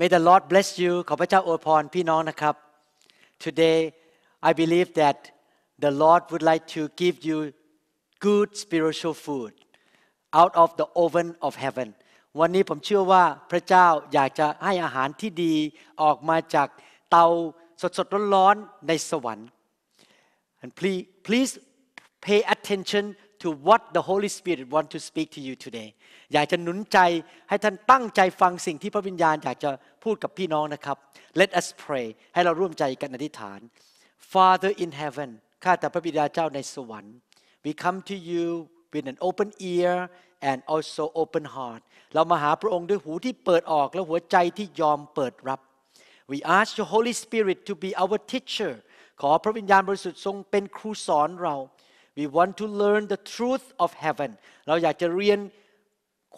May the Lord bless you ขอพระเจ้าอวยพรพี่น้องนะครับ Today I believe that the Lord would like to give you good spiritual food out of the oven of heaven วันนี้ผมเชื่อว่าพระเจ้าอยากจะให้อาหารที่ดีออกมาจากเตาสดๆร้อนๆในสวรรค์. and please please pay attention to what the Holy Spirit want to speak to you today อยากจะหนุนใจให้ท่านตั้งใจฟังสิ่งที่พระวิญญาณอยากจะพูดกับพี่น้องนะครับ Let us pray ให้เราร่วมใจกันอธิษฐาน Father in heaven ข้าแต่พระบิดาเจ้าในสวรรค์ we come to you with an open ear and also open heart เรามาหาพระองค์ด้วยหูที่เปิดออกและหัวใจที่ยอมเปิดรับ we ask the Holy Spirit to be our teacher ขอพระวิญญาณบริสุทธิ์ทรง เป็นครูสอนเรา we want to learn the truth of heaven เราอยากจะเรียน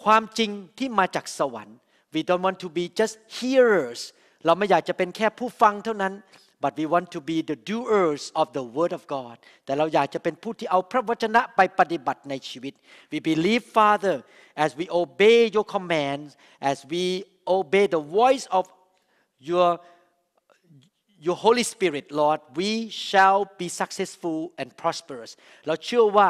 ความจริงที่มาจากสวรรค์ we don't want to be just hearers เราไม่อยากจะเป็นแค่ผู้ฟังเท่านั้น but we want to be the doers of the word of God แต่เราอยากจะเป็นผู้ที่เอาพระวจนะไปปฏิบัติในชีวิต we believe Father as we obey your commands as we obey the voice of your your Holy Spirit Lord we shall be successful and prosperous เราเชื่อว่า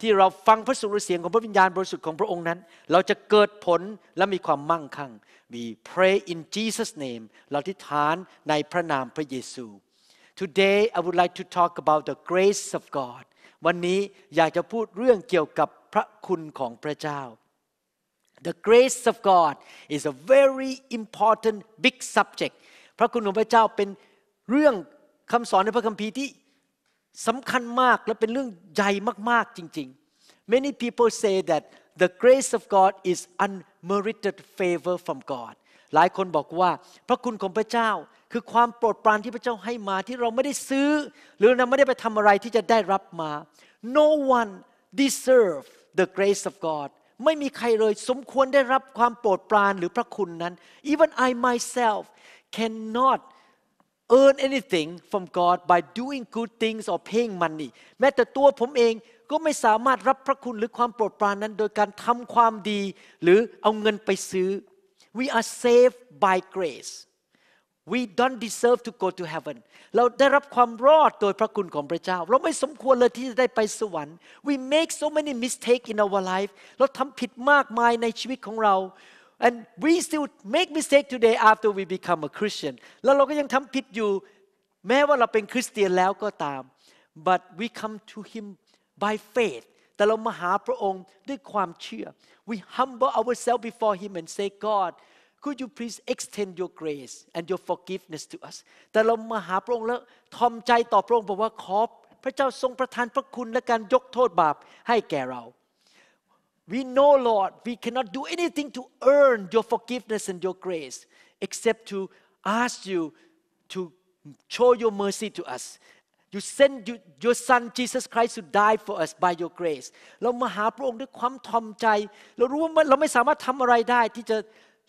ที่เราฟังพระสุรเสียงของพระวิญญาณบริสุทธิ์ของพระองค์นั้น เราจะเกิดผลและมีความมั่งคั่ง we pray in Jesus name เราทิฐานในพระนามพระเยซู today I would like to talk about the grace of God วันนี้อยากจะพูดเรื่องเกี่ยวกับพระคุณของพระเจ้า The grace of God is a very important big subject พระคุณของพระเจ้าเป็นเรื่องคำสอนในพระคัมภีร์ที่สำคัญมากและเป็นเรื่องใหญ่มากๆจริงๆ many people say that the grace of God is unmerited favor from God หลายคนบอกว่าพระคุณของพระเจ้า คือความโปรดปรานที่พระเจ้าให้มาที่เราไม่ได้ซื้อ หรือเราไม่ได้ไปทำอะไรที่จะได้รับมา no one deserve the grace of God ไม่มีใครเลย สมควรได้รับความโปรดปรานหรือพระคุณนั้น even I myself cannot earn anything from God by doing good things or paying money แม้แต่ตัวผมเองก็ไม่สามารถรับพระคุณหรือความโปรดปรานนั้นโดยการทำความดีหรือเอาเงินไปซื้อ we are saved by grace we don't deserve to go to heaven เราได้รับความรอดโดยพระคุณของพระเจ้าเราไม่สมควรเลยที่จะได้ไปสวรรค์ we make so many mistakes in our life เราทำผิดมากมายในชีวิตของเรา and we still make mistake today after we become a Christian แล้วเราก็ยังทำผิดอยู่แม้ว่าเราเป็นคริสเตียนแล้วก็ตาม but we come to him by faith แต่เรามาหาพระองค์ด้วยความเชื่อ we humble ourselves before him and say God could you please extend your grace and your forgiveness to us แต่เรามาหาพระองค์แล้วทอมใจต่อพระองค์บอกว่าขอพระเจ้าทรงประทานพระคุณและการยกโทษบาปให้แก่เรา We know, Lord, we cannot do anything to earn your forgiveness and your grace except to ask you to show your mercy to us. You send you, your son Jesus Christ to die for us by your grace. เรามาหาพระองค์ด้วยความทอมใจ เรารู้ว่าเราไม่สามารถทำอะไรได้ ที่จะ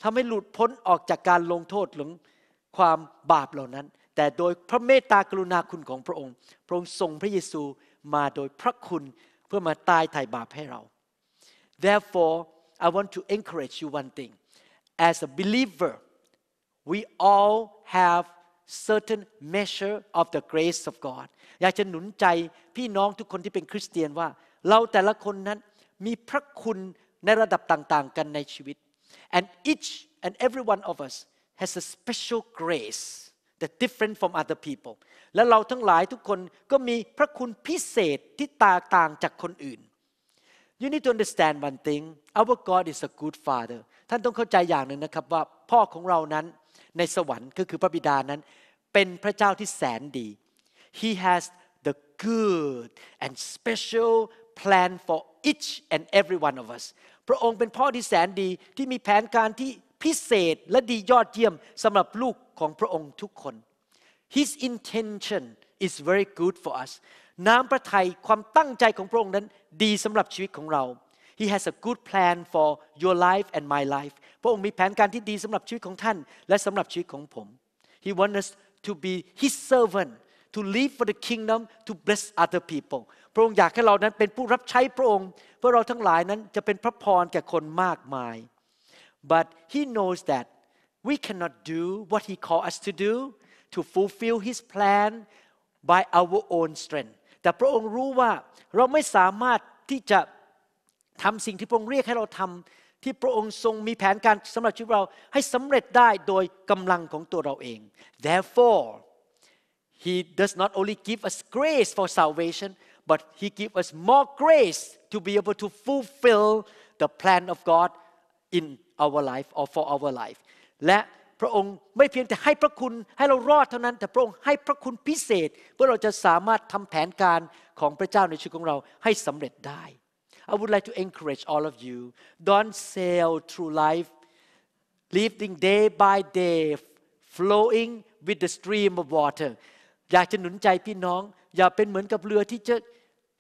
ทำให้หลุดพ้นออกจากการลงโทษหรือความบาปเหล่านั้น แต่โดยพระเมตตากรุณาคุณของพระองค์ พระองค์ส่งพระเยซูมาโดยพระคุณเพื่อมาตายไถ่บาปให้เรา Therefore, I want to encourage you one thing. As a believer, we all have certain measure of the grace of God อยากจะหนุนใจพี่น้องทุกคนที่เป็นคริสเตียนว่า and each and every one of us has a special grace that different from other people และเราทั้งหลายทุกคนก็มีพระคุณพิเศษที่แตกต่างจากคนอื่น you need to understand one thing our God is a good father ท่านต้องเข้าใจอย่างหนึ่งนะครับว่า พ่อของเรานั้นในสวรรค์ก็คือพระบิดานั้น เป็นพระเจ้าที่แสนดี he has the good and special plan for each and every one of us พระองค์เป็นพ่อที่แสนดีที่มีแผนการที่พิเศษและดียอดเยี่ยมสำหรับลูกของพระองค์ทุกคน His intention is very good for us น้ำพระทัยความตั้งใจของพระองค์นั้นดีสำหรับชีวิตของเรา He has a good plan for your life and my life พระองค์มีแผนการที่ดีสำหรับชีวิตของท่านและสำหรับชีวิตของผม. He wants us to be His servant to live for the kingdom to bless other people พระองค์อยากให้เรานั้นเป็นผู้รับใช้พระองค์ but He knows that we cannot do what He called us to do to fulfill His plan by our own strength แต่พระองค์รู้ว่าเราไม่สามารถที่จะทำสิ่งที่พระองค์เรียกให้เราทำที่พระองค์ทรงมีแผนการสำหรับชีวิตเราให้สำเร็จได้โดยกำลังของตัวเราเอง therefore he does not only give us grace for salvation but he g i v e us more grace to be able to fulfill the plan of God in our life or for our life และพระองค์ไม่เพียงแต่ให้พระคุณให้เรารอดเท่านั้น แต่พระองค์ให้พระคุณพิเศษเพื่อเราจะสามารถทำแผนการของพระเจ้าในชีวิตของเราให้สำเร็จได้ I would like to encourage all of you don't sail through life living day by day flowing with the stream of water อยากจะหนุนใจพี่น้อง อย่าเป็นเหมือนกับเรือที่จะ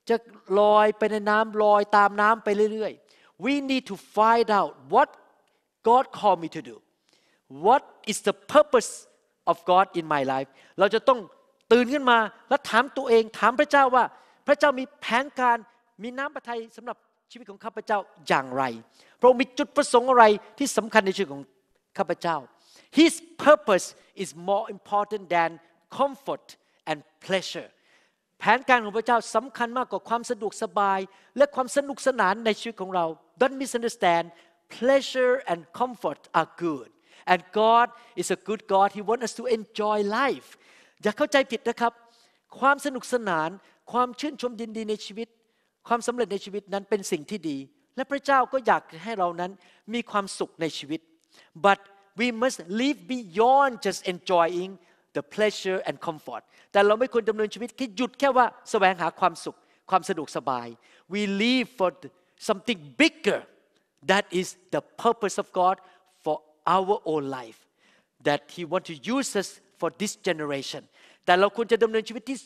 จะลอยไปในน้ำลอยตามน้ำไปเรื่อย ๆ we need to find out what God called me to do what is the purpose of God in my life เราจะต้องตื่นขึ้นมาและถามตัวเอง ถามพระเจ้าว่า พระเจ้ามีแผนการ มีน้ำพระทัยสำหรับชีวิตของข้าพเจ้าอย่างไรพระองค์มีจุดประสงค์อะไรที่สำคัญในชีวิตของข้าพเจ้า His purpose is more important than comfort and pleasure แผนการของพระเจ้าสำคัญมากกว่าความสะดวกสบาย และความสนุกสนานในชีวิตของเรา Don't misunderstand pleasure and comfort are good and God is a good God He wants us to enjoy life อย่าเข้าใจผิดนะครับความสนุกสนานความชื่นชมยินดีในชีวิตความสำเร็จในชีวิตนั้นเป็นสิ่งที่ดีและพระเจ้าก็อยากให้เรานั้นมีความสุขในชีวิต but we must live beyond just enjoying the pleasure and comfort แต่เราไม่ควรดำเนินชีวิตแค่หยุดแค่ว่าแสวงหาความสุขความสะดวกสบาย we live for something bigger that is the purpose of God our own life that He want to use us for this generation แต่เราควรจะดำเนินชีวิตที่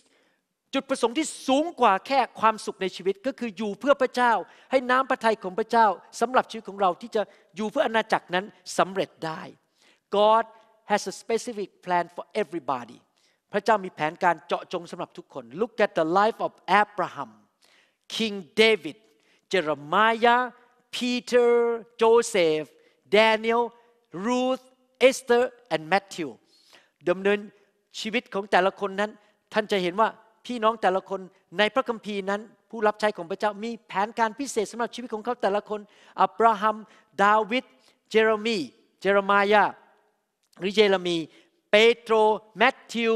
จุดประสงค์ที่สูงกว่าแค่ความสุขในชีวิต ก็คืออยู่เพื่อพระเจ้า ให้น้ำพระทัยของพระเจ้าสำหรับชีวิตของเราที่จะอยู่เพื่ออาณาจักรนั้นสำเร็จได้ God has a specific plan for everybody พระเจ้ามีแผนการเจาะจงสำหรับทุกคน Look at the life of Abraham King David Jeremiah Peter Joseph Daniel Ruth Esther and Matthew ดำเนินชีวิตของแต่ละคนนั้น ท่านจะเห็นว่าพี่น้องแต่ละคนในพระคัมภีร์นั้น ผู้รับใช้ของพระเจ้ามีแผนการพิเศษสำหรับชีวิตของเขาแต่ละคนอับราฮัมดาวิดเจเรมีเจเรมายาหรือเยเรมีเปโตรแมทธิว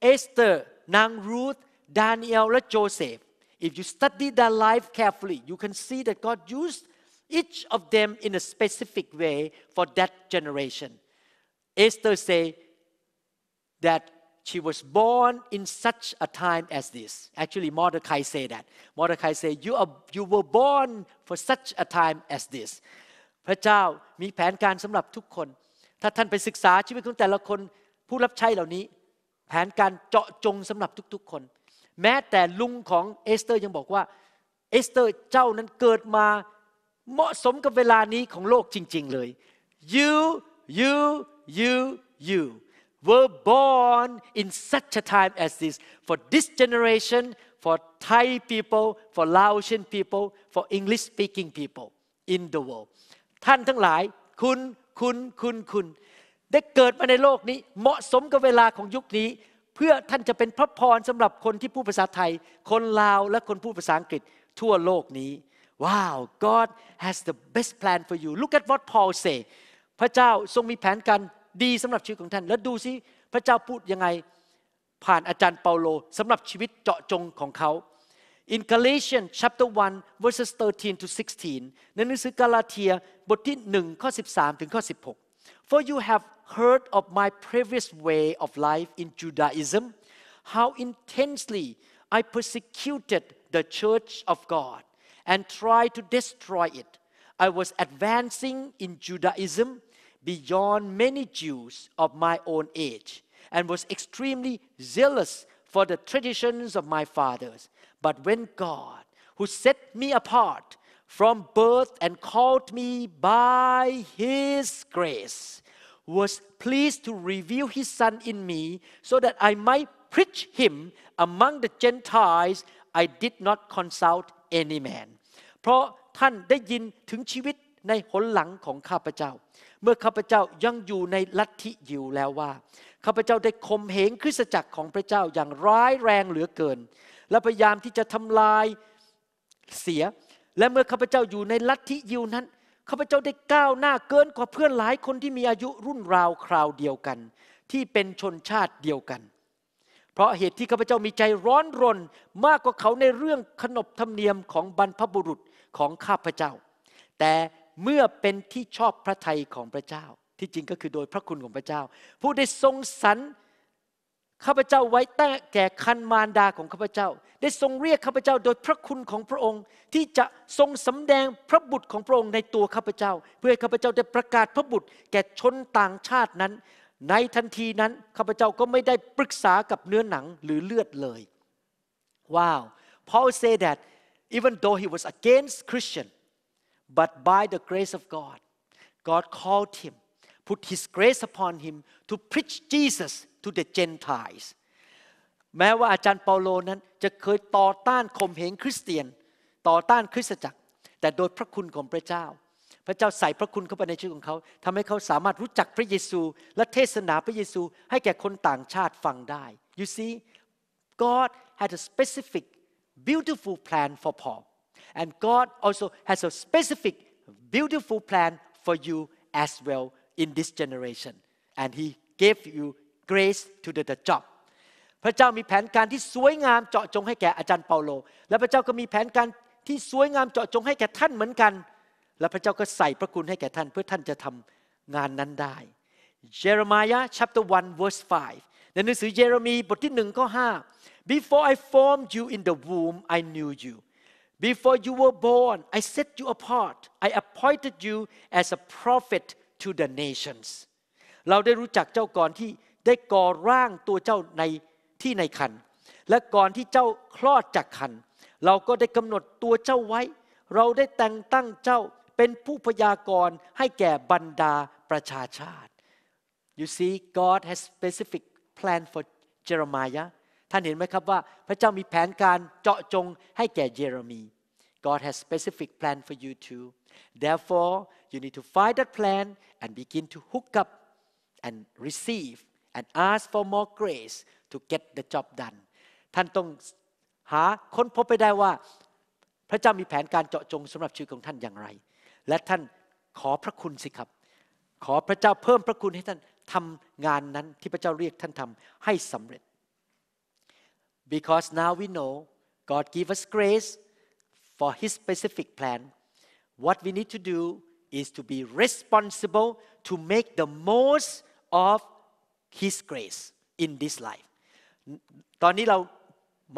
เอสเตอร์นางรูธดานิเอลและโจเซฟ if you study their life carefully you can see that God used each of them in a specific way for that generation. Esther say that she was born in such a time as this. Actually, Mordecai say that. Mordecai say, you, are, you were born for such a time as this. พระเจ้ามีแผนการสำหรับทุกคน ถ้าท่านไปศึกษาชีวิตของแต่ละคนผู้รับใช้เหล่านี้ แผนการเจาะจงสำหรับทุก ๆคน แม้แต่ลุงของเอสเตอร์ยังบอกว่า เอสเตอร์เจ้านั้นเกิดมาเหมาะสมกับเวลานี้ของโลกจริง ๆ เลย you you you you were born in such a time as this for this generation for Thai people for Laotian people for English speaking people in the world ท่านทั้งหลายคุณคุณคุณคุณ ได้เกิดมาในโลกนี้ เหมาะสมกับเวลาของยุคนี้ เพื่อท่านจะเป็นพระพรสำหรับคนที่พูดภาษาไทย คนลาวและคนพูดภาษาอังกฤษทั่วโลกนี้ Wow God has the best plan for you look at what Paul say พระเจ้าทรงมีแผนการดีสำหรับชีวิตของท่าน In Galatians chapter 1 verses 13 to 16 1ขอ 13 16 For you have heard of my previous way of life in Judaism how intensely I persecuted the church of God and tried to destroy it. I was advancing in Judaism beyond many Jews of my own age and was extremely zealous for the traditions of my fathers. But when God, who set me apart from birth and called me by His grace, was pleased to reveal His Son in me so that I might preach Him among the Gentiles, I did not consult any man. เพราะท่านได้ยินถึงชีวิตในหนหลังของข้าพเจ้า เมื่อข้าพเจ้ายังอยู่ในลัทธิยิวแล้วว่าข้าพเจ้าได้คมเหงคริสตจักรของพระเจ้าอย่างร้ายแรงเหลือเกิน และพยายามที่จะทำลายเสีย และเมื่อข้าพเจ้าอยู่ในลัทธิยิวนั้นข้าพเจ้าได้ก้าวหน้าเกินกว่าเพื่อนหลายคนที่มีอายุรุ่นราวคราวเดียวกัน ที่เป็นชนชาติเดียวกัน เพราะเหตุที่ข้าพเจ้ามีใจร้อนรนมากกว่าเขาในเรื่องขนบธรรมเนียมของบรรพบุรุษของข้าพเจ้า แต่เมื่อเป็นที่ชอบพระทัยของพระเจ้า ที่จริงก็คือโดยพระคุณของพระเจ้า ผู้ได้ทรงสรรข้าพเจ้าไว้แต่แก่คันมารดาของข้าพเจ้า ได้ทรงเรียกข้าพเจ้า โดยพระคุณของพระองค์ ที่จะทรงสำแดงพระบุตรของพระองค์ในตัวข้าพเจ้า เพื่อข้าพเจ้าได้ประกาศพระบุตร แก่ชนต่างชาตินั้น ในทันทีนั้นข้าพเจ้าก็ไม่ได้ปรึกษากับเนื้อหนังหรือเลือดเลยว้าวพอลเซเดต even though he was against Christian, but by the grace of God, God called him, put his grace upon him to preach Jesus to the Gentiles. แม้ว่าอาจารย์เปาโลนั้นจะเคยต่อต้านข่มเหงคริสเตียน ต่อต้านคริสตจักร แต่โดยพระคุณของพระเจ้า พระเจ้าใส่พระคุณเข้าไปในชีวิตของเขา ทำให้เขาสามารถรู้จักพระเยซู และเทศนาพระเยซูให้แก่คนต่างชาติฟังได้ you see God had a specific beautiful plan for Paul. And God also has a specific, beautiful plan for you as well in this generation. And He gave you grace to do the job. พระเจ้ามีแผนการที่สวยงามเจาะจงให้แก่อาจารย์เปาโลและพระเจ้าก็มีแผนการที่สวยงามเจาะจงให้แก่ท่านเหมือนกันและพระเจ้าก็ใส่พระคุณให้แก่ท่านเพื่อท่านจะทำงานนั้นได้ Jeremiah chapter 1 verse 5ในหนังสือเยเรมีบทที่หนึ่งข้อห้า before I formed you in the womb I knew you before you were born I set you apart I appointed you as a prophet to the nations เราได้รู้จักเจ้าก่อนที่ได้ก่อร่างตัวเจ้าในที่ในคัน และก่อนที่เจ้าคลอดจากคัน เราก็ได้กำหนดตัวเจ้าไว้ เราได้แต่งตั้งเจ้าเป็นผู้พยากรณ์ให้แก่บรรดาประชาชาติ You see God has specific plan for Jeremiah ท่านเห็นไหมครับว่าพระเจ้ามีแผนการเจาะจงให้แก่เยเรมี God has specific plan for you too therefore you need to find that plan and begin to hook up and receive and ask for more grace to get the job done ท่านต้องหาค้นพบไปได้ว่า พระเจ้ามีแผนการเจาะจงสำหรับชีวิตของท่านอย่างไร และท่านขอพระคุณสิครับ ขอพระเจ้าเพิ่มพระคุณให้ท่านทำงานนั้นที่พระเจ้าเรียกท่านทำให้สำเร็จ because now we know God give us grace for His specific plan what we need to do is to be responsible to make the most of His grace in this life ตอนนี้เรา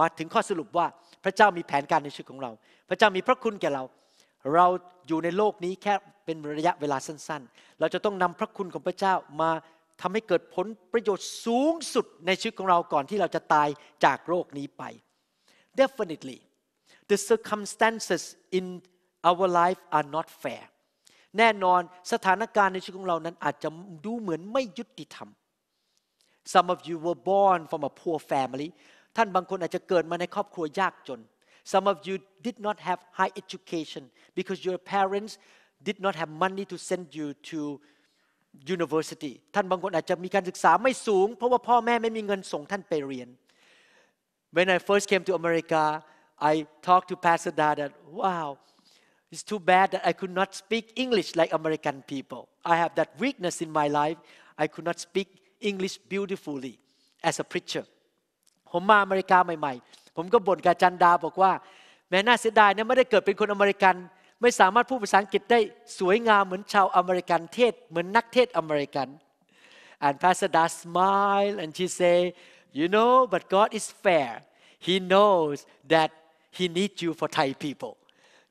มาถึงข้อสรุปว่าพระเจ้ามีแผนการในชีวิตของเรา พระเจ้ามีพระคุณแก่เรา เราอยู่ในโลกนี้แค่เป็นระยะเวลาสั้นๆ เราจะต้องนำพระคุณของพระเจ้ามาทำให้เกิดผลประโยชน์สูงสุดในชีวิตของเราก่อนที่เราจะตายจากโรคนี้ไป definitely the circumstances in our life are not fair แน่นอนสถานการณ์ในชีวิตของเรานั้นอาจจะดูเหมือนไม่ยุติธรรม some of you were born from a poor family ท่านบางคนอาจจะเกิดมาในครอบครัวยากจน some of you did not have high education because your parents did not have money to send you to university ท่านบางคนอาจจะมีการศึกษาไม่สูงเพราะว่าพ่อแม่ไม่มีเงินส่ง ท่านไปเรียน When I first came to America I talked to Pastor Da d that wow it's too bad that I could not speak English like American people I have that weakness in my life I could not speak English beautifully as a preacher ผมมาอเมริกาใหม่ๆผมก็บ่นกับจันดาบอกว่าแม่น่าเสียดายนะไม่ได้เกิดเป็นคนอเมริกันไม่สามารถพูดภาษาอังกฤษได้สวยงามเหมือนชาวอเมริกันเทศเหมือนนักเทศอเมริกัน and Pastor Da smile and she say you know but God is fair He knows that He needs you for Thai people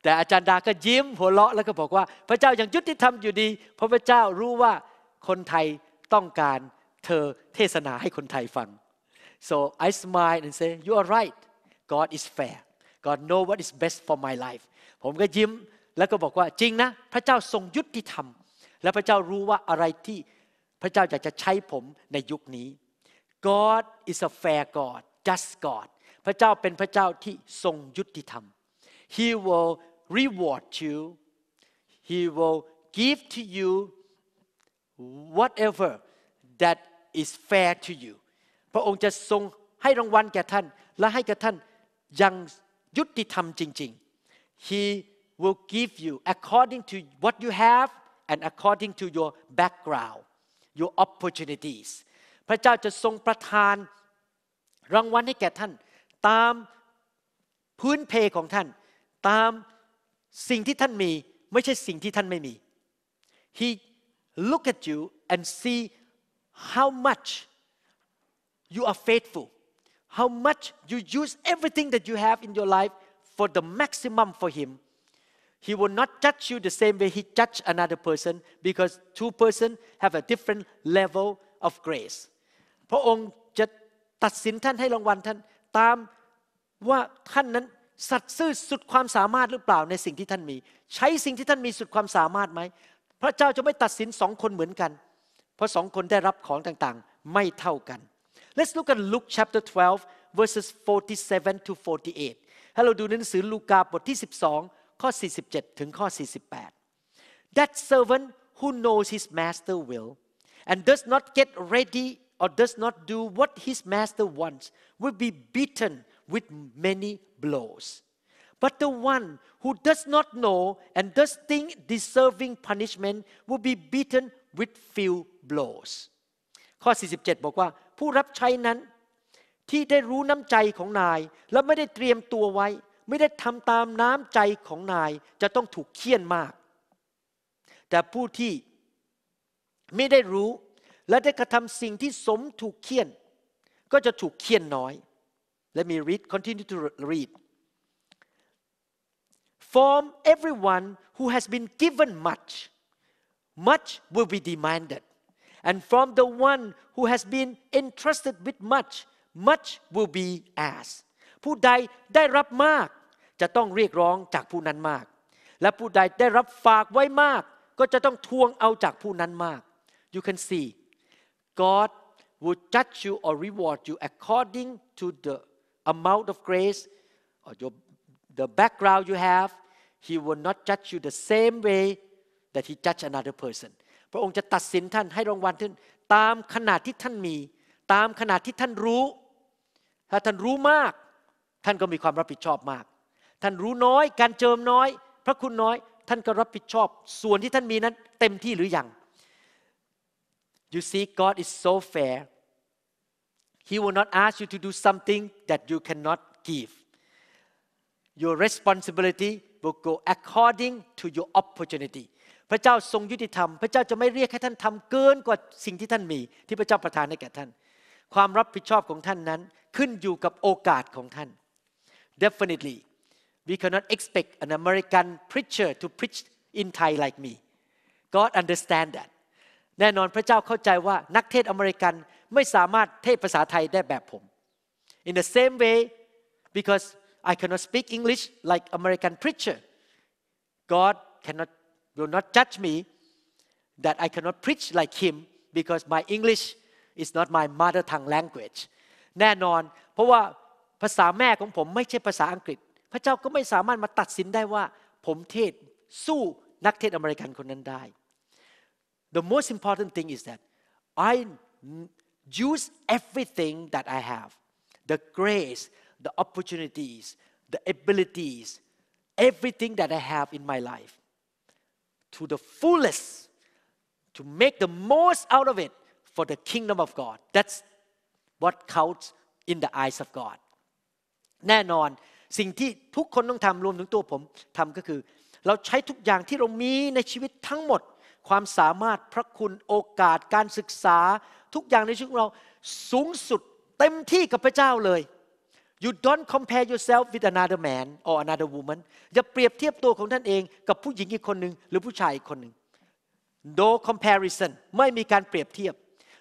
แต่อาจารย์ดาก็ยิ้มหัวเราะแล้วก็บอกว่า พระเจ้ายังยุติธรรมอยู่ดี เพราะพระเจ้ารู้ว่าคนไทยต้องการเธอเทศนาให้คนไทยฟัง so I smile and say you are right God is fair God know what is best for my life ผมก็ยิ้มแล้วก็บอกว่าจริงนะ พระเจ้าทรงยุติธรรม และพระเจ้ารู้ว่าอะไรที่พระเจ้าอยากจะใช้ผมในยุคนี้ God is a fair God just God พระเจ้าเป็นพระเจ้าที่ทรงยุติธรรม He will reward you He will give to you whatever that is fair to you พระองค์จะทรงให้รางวัลแก่ท่าน และให้แก่ท่านอย่างยุติธรรมจริงๆ He will give you according to what you have and according to your background your opportunities พระเจ้าจะทรงประทานรางวัลให้แก่ท่านตามพื้นเพของท่านตามสิ่งที่ท่านมีไม่ใช่สิ่งที่ท่านไม่มี He look at you and see how much you are faithful how much you use everything that you have in your life for the maximum for Him He will not judge you the same way he judged another person because two person have a different level of grace พระองค์จะตัดสินท่านให้รางวัลท่านตามว่าท่านนั้นสัตย์ซื่อสุดความสามารถหรือเปล่าในสิ่งที่ท่านมี ใช้สิ่งที่ท่านมีสุดความสามารถไหมพระเจ้าจะไม่ตัดสินสองคนเหมือนกัน เพราะสองคนได้รับของต่าง ๆไม่เท่ากัน Let's look at Luke chapter 12 verses 47 to 48ให้เราดูหนังสือลูกาบทที่ 12ข้อ 47 ถึงข้อ 48 that servant who knows his master will and does not get ready or does not do what his master wants will be beaten with many blows but the one who does not know and does think deserving punishment will be beaten with few blows ข้อ 47 บอกว่า ผู้รับใช้นั้นที่ได้รู้น้ำใจของนายและไม่ได้เตรียมตัวไว้ไม่ได้ทำตามน้ำใจของนายจะต้องถูกเคี่ยนมาก แต่ผู้ที่ไม่ได้รู้และได้กระทำสิ่งที่สมถูกเคี่ยน ก็จะถูกเคี่ยนน้อย และมี read continue to read From everyone who has been given much much will be demanded and from the one who has been entrusted with much much will be asked ผู้ใดได้รับมากจะต้องเรียกร้องจากผู้นั้นมาก และผู้ใดได้รับฝากไว้มากก็จะต้องทวงเอาจากผู้นั้นมาก you can see God would judge you or reward you according to the amount of grace or your the background you have he will not judge you the same way that he judge another person พระองค์จะตัดสินท่านให้รางวัลท่านตามขนาดที่ท่านมี ตามขนาดที่ท่านรู้ ถ้าท่านรู้มากท่านก็มีความรับผิดชอบมากท่านรู้น้อย การเจิมน้อย พระคุณน้อย ท่านก็รับผิดชอบ ส่วนที่ท่านมีนั้นเต็มที่หรือยัง You see God is so fair He will not ask you to do something that you cannot give Your responsibility will go according to your opportunity พระเจ้าทรงยุติธรรม พระเจ้าจะไม่เรียกให้ท่านทำเกินกว่าสิ่งที่ท่านมี ที่พระเจ้าประทานให้แก่ท่าน ความรับผิดชอบของท่านนั้น ขึ้นอยู่กับโอกาสของท่าน Definitely We cannot expect an American preacher to preach in Thai like me. God understand that. แน่นอนพระเจ้าเข้าใจว่านักเทศอเมริกันไม่สามารถเทศภาษาไทยได้แบบผม In the same way because I cannot speak English like American preacher God cannot will not judge me that I cannot preach like him because my English is not my mother tongue language แน่นอนพระเจ้าก็ไม่สามารถมาตัดสินได้ว่าผมเทศสู้นักเทศอเมริกันคนนั้นได้ The most important thing is that I use everything that I have the grace the opportunities the abilities everything that I have in my life to the fullest to make the most out of it for the kingdom of God that's what counts in the eyes of God แน่นอนสิ่งที่ทุกคนต้องทำรวมถึงตัวผมทำก็คือเราใช้ทุกอย่างที่เรามีในชีวิตทั้งหมด ความสามารถพระคุณโอกาสการศึกษา ทุกอย่างในชีวิตของเราสูงสุดเต็มที่กับพระเจ้าเลย you don't compare yourself with another man or another woman อย่าเปรียบเทียบตัวของท่านเองกับผู้หญิงอีกคนหนึ่งหรือผู้ชายอีกคนหนึ่ง no comparison ไม่มีการเปรียบเทียบ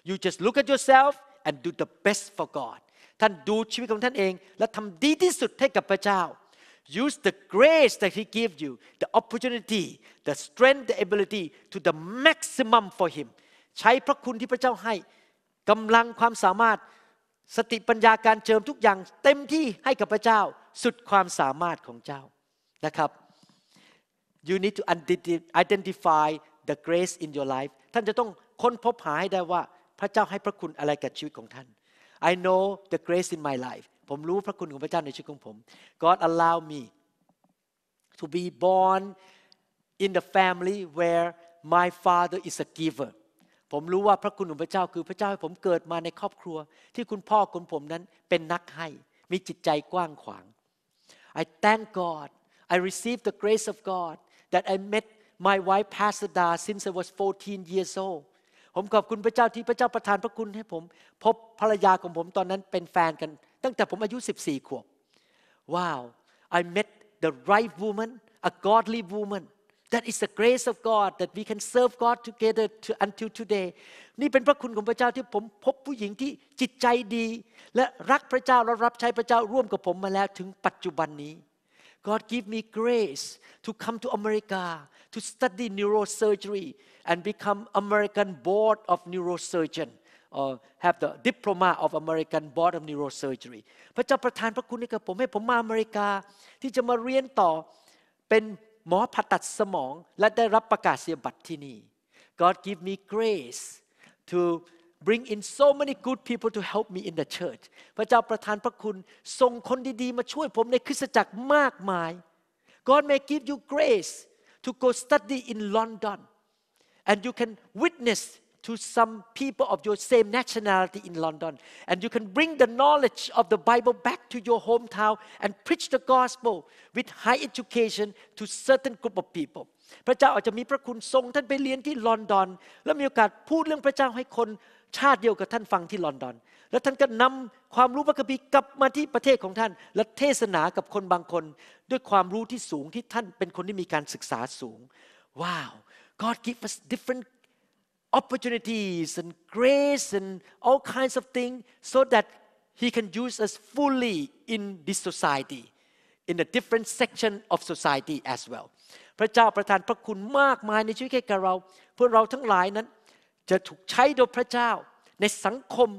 you just look at yourself and do the best for God ท่านดูชีวิตของท่านเอง และทำดีที่สุดให้กับพระเจ้า use the grace that he g i v e you the opportunity the strength the ability to the maximum for him ใช้พระคุณที่พระเจ้าให้กำลังความสามารถ สติปัญญาการเจิมทุกอย่างเต็มที่ให้กับพระเจ้าสุดความสามารถของเจ้านะครับ you need to identify the grace in your life ท่านจะต้องค้นพบหาให้ได้ว่าพระเจ้าให้พระคุณอะไรกับชีวิตของท่าน I know the grace in my life ผมรู้พระคุณของพระเจ้าในชีวิตของผม God allow me to be born in the family where my father is a giver ผมรู้ว่าพระคุณของพระเจ้าคือพระเจ้าให้ผมเกิดมาในครอบครัว ที่คุณพ่อคุณผมนั้นเป็นนักให้ มีจิตใจกว้างขวาง I thank God I received the grace of God that I met my wife Pastor Da since I was 14 years old ผมขอบคุณพระเจ้าที่พระเจ้าประทานพระคุณให้ผมพบภรรยาของผมตอนนั้นเป็นแฟนกัน ตั้งแต่ผมอายุ 14 ขวบว้าว I met the right woman a godly woman that is the grace of God that we can serve God together to until today นี่เป็นพระคุณของพระเจ้าที่ผมพบผู้หญิงที่จิตใจดี และรักพระเจ้าและรับใช้พระเจ้าร่วมกับผมมาแล้วถึงปัจจุบันนี้ God give me grace to come to America to study neurosurgery and become American Board of Neurosurgeon or have the diploma of American Board of Neurosurgery พระเจ้าประทานพระคุณให้กับผมให้ผมมาอเมริกาที่จะมาเรียนต่อเป็นหมอผ่าตัดสมอง และได้รับประกาศเสียบัตรที่นี่ God give me grace to bring in so many good people to help me in the church พระเจ้าประทานพระคุณส่งคนดีๆมาช่วยผมในคริสตจักรมากมาย God may give you grace to go study in London. And you can witness to some people of your same nationality in London. And you can bring the knowledge of the Bible back to your hometown and preach the gospel with high education to certain group of people. พระเจ้าอาจจะมีพระคุณทรงท่านไปเรียนที่ลอนดอนชาติเดียวกับท่านฟังที่ลอนดอนแล้วท่านก็นำความรู้พระคัมภีร์กลับมาที่ประเทศของท่าน และเทศนากับคนบางคน ด้วยความรู้ที่สูงที่ท่านเป็นคนที่มีการศึกษาสูงว้าว God give us different opportunities and grace and all kinds of things so that He can use us fully in this society in a different section of society as well พระเจ้าประทานพระคุณมากมายในชีวิตแก่กเราเพื่อเราทั้งหลายนั้นจะถูกใช้โดยพระเจ้าในสังคม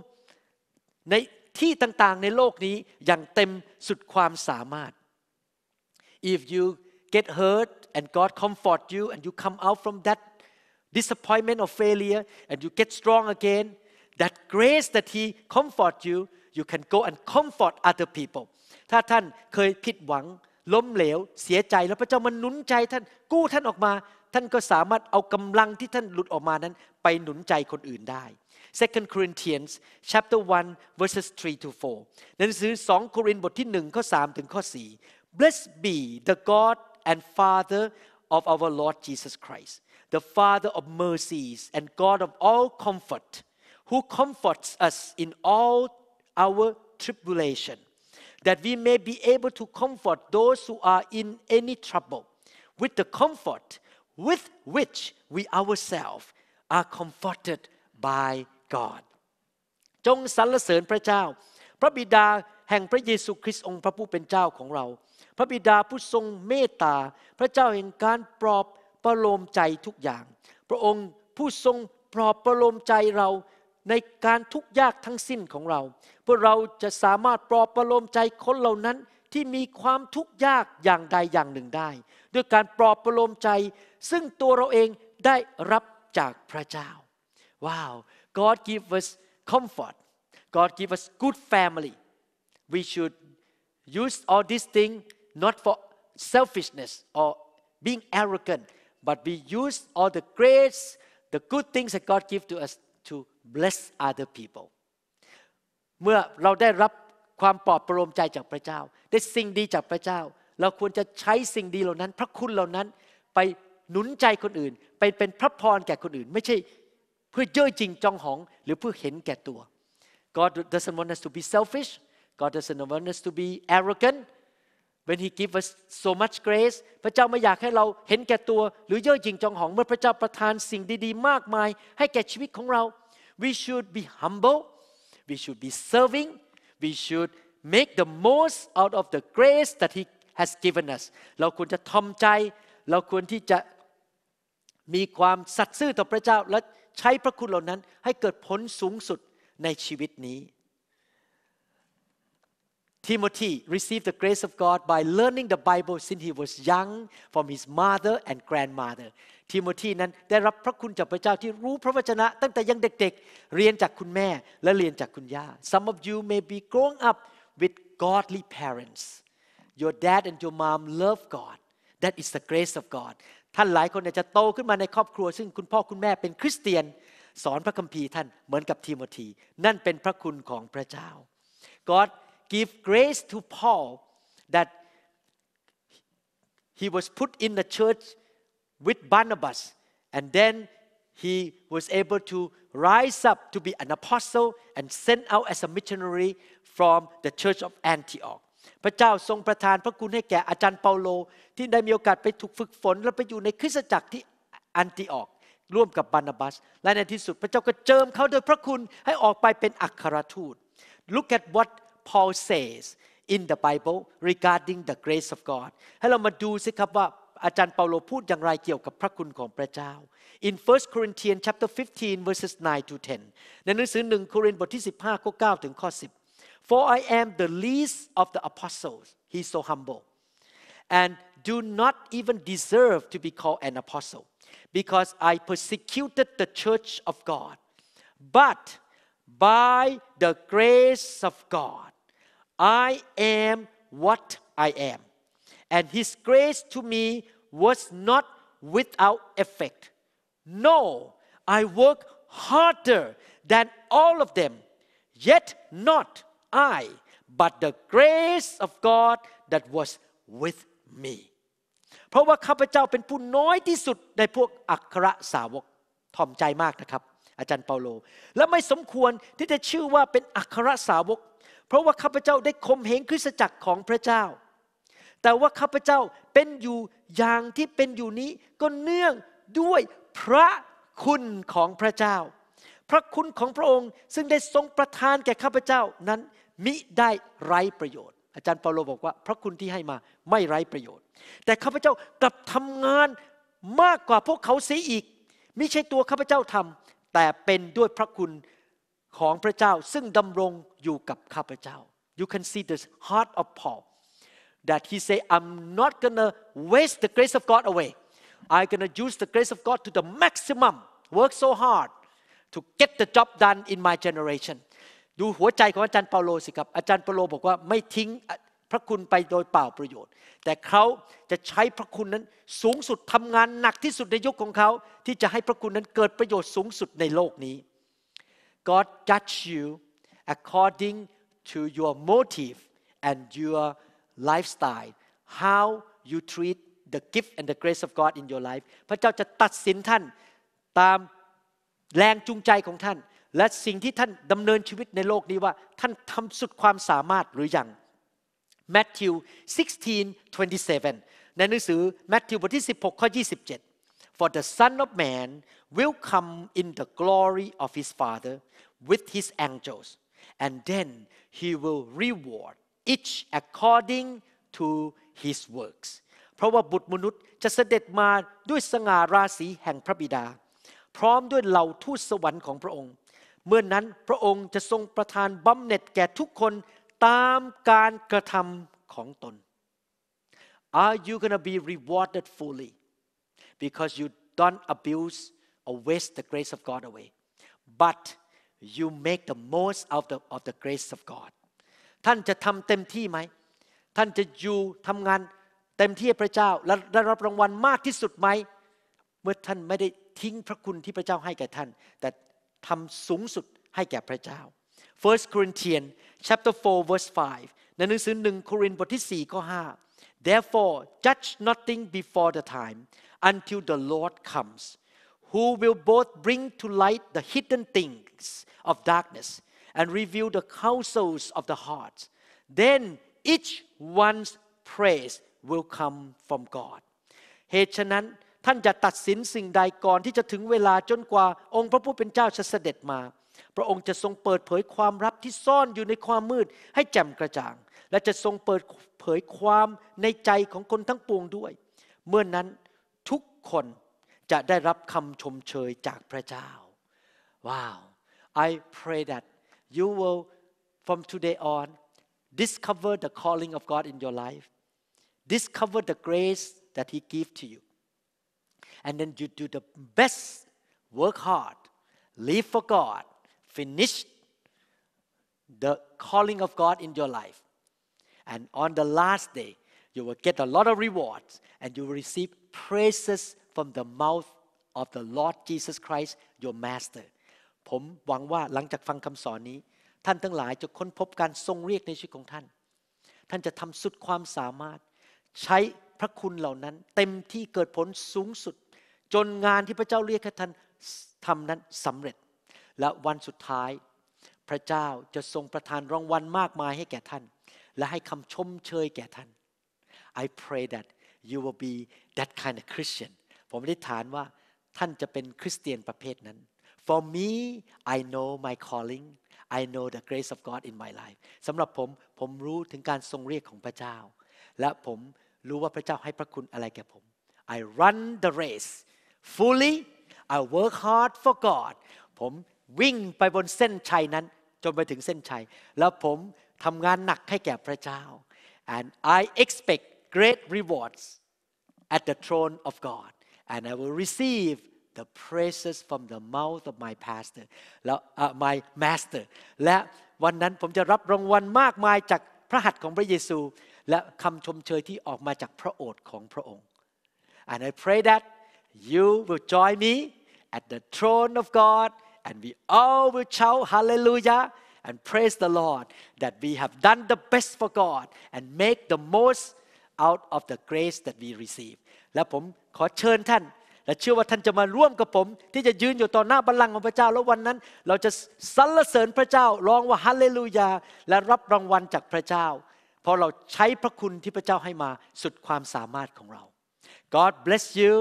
ในที่ต่างๆในโลกนี้อย่างเต็มสุดความสามารถ if you get hurt and God comfort you and you come out from that disappointment or failure and you get strong again that grace that he comfort you you can go and comfort other people ถ้าท่านเคยผิดหวังล้มเหลว เสียใจแล้วพระเจ้ามันหนุนใจท่านกู้ท่านออกมาท่านก็สามารถเอากำลังที่ท่านหลุดออกมานั้นไปหนุนใจคนอื่นได้2 Corinthians chapter 1 verses 3 to 4ในหนังสือ 2โครินธ์บทที่1 4 Blessed be the God and Father of our Lord Jesus Christ the Father of mercies and God of all comfort who comforts us in all our tribulation that we may be able to comfort those who are in any trouble with the comfort with which we ourselves are comforted by God จงสรรเสริญพระเจ้า พระบิดาแห่งพระเยซูคริสต์องค์พระผู้เป็นเจ้าของเรา พระบิดาผู้ทรงเมตตา พระเจ้าแห่งการปลอบประโลมใจทุกอย่าง พระองค์ผู้ทรงปลอบประโลมใจเราในการทุกยากทั้งสิ้นของเราเพื่อเราจะสามารถปลอบประโลมใจคนเหล่านั้นที่มีความทุกข์ยากอย่างใดอย่างหนึ่งได้ด้วยการปลอบประโลมใจซึ่งตัวเราเองได้รับจากพระเจ้าว้าว God give us comfort God give us good family we should use all these things not for selfishness or being arrogant but we use all the grace the good things that God give to us to bless other people เมื่อเราได้รับความปลอบประโลมใจจากพระเจ้า ได้สิ่งดีจากพระเจ้าเราควรจะใช้สิ่งดีเหล่านั้น พระคุณเหล่านั้นไปหนุนใจคนอื่น ไปเป็นพระพรแก่คนอื่นไม่ใช่เพื่อเย่อจริงจองหองหรือเพื่อเห็นแก่ตัว God doesn't want us to be selfish God doesn't want us to be arrogant when He gives us so much grace พระเจ้าไม่อยากให้เราเห็นแก่ตัว หรือเย่อหยิ่งจองหอง เมื่อพระเจ้าประทานสิ่งดีๆ มากมาย ให้แก่ชีวิตของเรา we should be humble we should be serving we should make the most out of the grace that He has given us เราควรจะทอมใจ เราควรที่จะมีความสัตย์ซื่อต่อพระเจ้าและใช้พระคุณเหล่านั้นให้เกิดผลสูงสุดในชีวิตนี้ Timothy received the grace of God by learning the Bible since he was young from his mother and grandmother ทิโมธีนั้นได้รับพระคุณจากพระเจ้าที่รู้พระวจนะตั้งแต่ยังเด็ก ๆ เรียนจากคุณแม่และเรียนจากคุณย่า Some of you may be growing up with godly parents your dad and your mom love God that is the grace of God ท่านหลายคนอาจจะโตขึ้นมาในครอบครัว God give grace to Paul that he was put in the church with Barnabas and then he was able to rise up to be an apostle and sent out as a missionary from the church of Antioch พระเจ้าทรงประทานพระคุณให้แก่อาจารย์เปาโล ที่ได้มีโอกาสไปถูกฝึกฝนและไปอยู่ในคริสตจักรที่อันติออก ร่วมกับบานาบัส และในที่สุดพระเจ้าก็เจิมเขาโดยพระคุณให้ออกไปเป็นอัครทูต Look at what Paul says in the Bible regarding the grace of God ให้เรามาดูสิครับว่า อาจารย์เปาโลพูดอย่างไรเกี่ยวกับพระคุณของพระเจ้า In 1 Corinthians chapter 15 verses 9 to 10 ในหนังสือหนึ่งโครินธ์บทที่ 15ข้อ9ถึงข้อ10 For I am the least of the apostles. He's so humble. And do not even deserve to be called an apostle because I persecuted the church of God. But by the grace of God, I am what I am. And His grace to me was not without effect. No, I work harder than all of them, yet not I but the grace of God that was with me เพราะว่าข้าพเจ้าเป็นผู้น้อยที่สุดในพวกอัครสาวกทอมใจมากนะครับ อาจารย์เปาโล และไม่สมควรที่จะชื่อว่าเป็นอัครสาวก เพราะว่าข้าพเจ้าได้คมเหงคริสตจักรของพระเจ้า แต่ว่าข้าพเจ้าเป็นอยู่อย่างที่เป็นอยู่นี้ก็เนื่องด้วยพระคุณของพระเจ้า พระคุณของพระองค์ซึ่งได้ทรงประทานแก่ข้าพเจ้านั้นมิได้ไร้ประโยชน์ อาจารย์เปาโลบอกว่า พระคุณที่ให้มาไม่ไร้ประโยชน์ แต่ข้าพเจ้ากลับทำงานมากกว่าพวกเขาเสียอีก มิใช่ตัวข้าพเจ้าทำ แต่เป็นด้วยพระคุณของพระเจ้า ซึ่งดำรงอยู่กับข้าพเจ้า you can see the heart of Paul that he say I'm not gonna waste the grace of God away I'm gonna use the grace of God to the maximum work so hard to get the job done in my generation ดูหัวใจของอาจารย์เปาโลสิครับ อาจารย์เปาโลบอกว่าไม่ทิ้งพระคุณไปโดยเปล่าประโยชน์ แต่เขาจะใช้พระคุณนั้นสูงสุดทำงานหนักที่สุดในยุคของเขา ที่จะให้พระคุณนั้นเกิดประโยชน์สูงสุดในโลกนี้ God judge you according to your motive and your lifestyle how you treat the gift and the grace of God in your life พระเจ้าจะตัดสินท่านตามแรงจูงใจของท่านและสิ่งที่ท่านดำเนินชีวิตในโลกนี้ว่าท่านทำสุดความสามารถหรือยังแมทธิว16:27 ในหนังสือแมทธิวบทที่16ข้อ27 for the son of man will come in the glory of his father with his angels and then he will reward each according to his works เพราะว่าบุตรมนุษย์จะเสด็จมาด้วยสง่าราศีแห่งพระบิดา พร้อมด้วยเหล่าทูตสวรรค์ของพระองค์เมื่อนนั้นพระองค์จะทรงประทานบำเหน็จแก่ทุกคนตามการกระทำของตน Are you gonna be rewarded fully because you don't abuse or waste the grace of God away but you make the most o t of the, of the grace of God ท่านจะทำเต็มที่ไหมท่านจะอยู่ทำงานเต็มที่พระเจ้าและได้รับรางวัลมากที่สุดไหมเมื่อท่านไม่ได้ทิ้งพระคุณที่พระเจ้าให้แก่ท่านแต่ทำสูงสุดให้แก่พระเจ้า1 Corinthians chapter 4 verse 5 4ขอ 5 therefore judge nothing before the time until the Lord comes who will both bring to light the hidden things of darkness and reveal the counsels of the heart then each one's praise will come from God เหตุฉะนั้นท่านจะตัดสินสิ่งใดก่อนที่จะถึงเวลาจนกว่าองค์พระผู้เป็นเจ้าจะเสด็จมา พระองค์จะทรงเปิดเผยความลับที่ซ่อนอยู่ในความมืด ให้แจ่มกระจ่าง และจะทรงเปิดเผยความในใจของคนทั้งปวงด้วย เมื่อนนั้นทุกคนจะได้รับคำชมเชยจากพระเจ้าว้าว I pray that you will from today on discover the calling of God in your life discover the grace that He gives to you and then you do the best, work hard, live for God, finish the calling of God in your life. And on the last day, you will get a lot of rewards and you will receive praises from the mouth of the Lord Jesus Christ your master ผมหวังว่าหลังจากฟังคำสอนนี้ท่านทั้งหลายจะค้นพบการทรงเรียกในชีวิตของท่านท่านจะทำสุดความสามารถใช้พระคุณเหล่านั้นเต็มที่เกิดผลสูงสุดจนงานที่พระเจ้าเรียกให้ท่านทำนั้นสำเร็จ และวันสุดท้าย พระเจ้าจะทรงประทานรางวัลมากมายให้แก่ท่าน และให้คำชมเชยแก่ท่าน I pray that you will be that kind of Christian ผมอธิษฐานว่าท่านจะเป็นคริสเตียนประเภทนั้น For me I know my calling I know the grace of God in my life สำหรับผม ผมรู้ถึงการทรงเรียกของพระเจ้า และผมรู้ว่าพระเจ้าให้พระคุณอะไรแก่ผม I run the race fully I work hard for God ผมวิ่งไปบนเส้นชัยนั้นจนไปถึงเส้นชัยแล้วผมทำงานหนักให้แก่พระเจ้า and I expect great rewards at the throne of God and I will receive the praises from the mouth of my pastor แล้ว uh, my master และวันนั้นผมจะรับรางวัลมากมายจากพระหัตถ์ของพระเยซูและคำชมเชยที่ออกมาจากพระโอษฐ์ของพระองค์ and I pray that you will join me at the throne of God and we all will shout hallelujah and praise the Lord that we have done the best for God and make the most out of the grace that we receive และผมขอเชิญท่าน และเชื่อว่าท่านจะมาร่วมกับผม ที่จะยืนอยู่ต่อหน้าบัลลังก์ของพระเจ้าแล้ววันนั้น เราจะสรรเสริญพระเจ้าร้องว่าฮาเลลูยาและรับรางวัลจากพระเจ้าเพราะเราใช้พระคุณที่พระเจ้าให้มาสุดความสามารถของเรา God bless you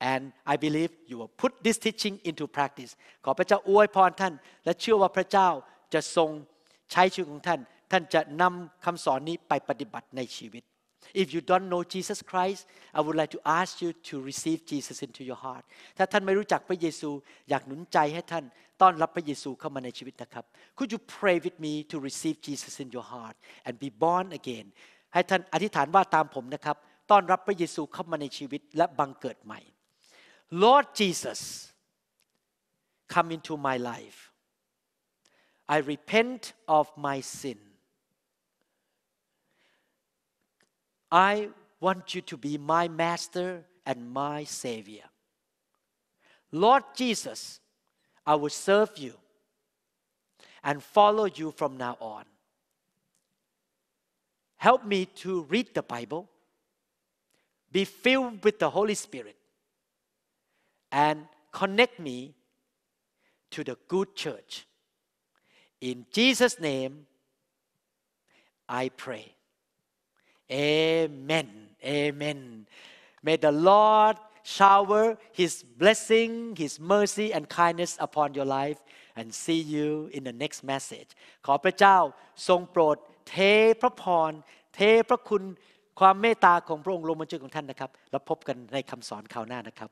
and I believe you will put this teaching into practice ขอพระเจ้าอวยพรท่าน และเชื่อว่าพระเจ้าจะทรงใช้ชีวิตของท่าน ท่านจะนำคำสอนนี้ไปปฏิบัติในชีวิต If you don't know Jesus Christ I would like to ask you to receive Jesus into your heart ถ้าท่านไม่รู้จักพระเยซูอยากหนุนใจให้ท่านต้อนรับพระเยซูเข้ามาในชีวิตนะครับ Could you pray with me to receive Jesus in your heart and be born again ให้ท่านอธิษฐานว่าตามผมนะครับต้อนรับพระเยซูเข้ามาในชีวิต และบังเกิดใหม่ Lord Jesus, come into my life. I repent of my sin. I want you to be my master and my savior. Lord Jesus, I will serve you and follow you from now on. Help me to read the Bible, be filled with the Holy Spirit, and connect me to the good church. In Jesus' name, I pray. Amen. Amen. May the Lord shower His blessing, His mercy, and kindness upon your life and see you in the next message. ขอพระเจ้าทรงโปรด เทพระพร เทพระคุณความเมตตาของพระองค์ลงบนชีวิตของท่านนะครับ แล้วพบกันในคำสอนคราวหน้านะครับ